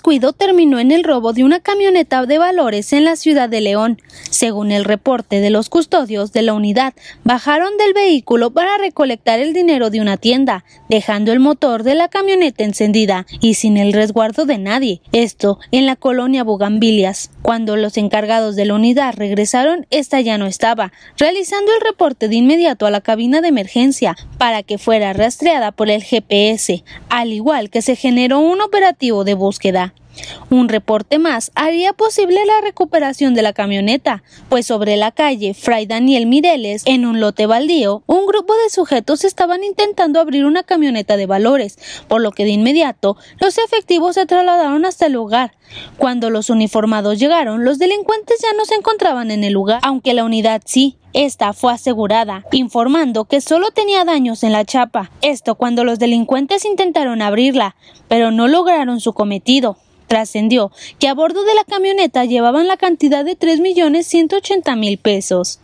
cuido terminó en el robo de una camioneta de valores en la ciudad de León. Según el reporte de los custodios de la unidad, bajaron del vehículo para recolectar el dinero de una tienda, dejando el motor de la camioneta encendida y sin el resguardo de nadie. Esto en la colonia Bugambilias. Cuando los encargados de la unidad regresaron, esta ya no estaba, realizando el reporte de inmediato a la cabina de emergencia para que fuera rastreada por el GPS, al igual que se generó un operativo de búsqueda. Un reporte más haría posible la recuperación de la camioneta, pues sobre la calle Fray Daniel Mireles, en un lote baldío, un grupo de sujetos estaban intentando abrir una camioneta de valores, por lo que de inmediato los efectivos se trasladaron hasta el lugar. Cuando los uniformados llegaron, los delincuentes ya no se encontraban en el lugar, aunque la unidad sí, esta fue asegurada, informando que solo tenía daños en la chapa. Esto cuando los delincuentes intentaron abrirla, pero no lograron su cometido ascendió, que a bordo de la camioneta llevaban la cantidad de 3.180.000 pesos.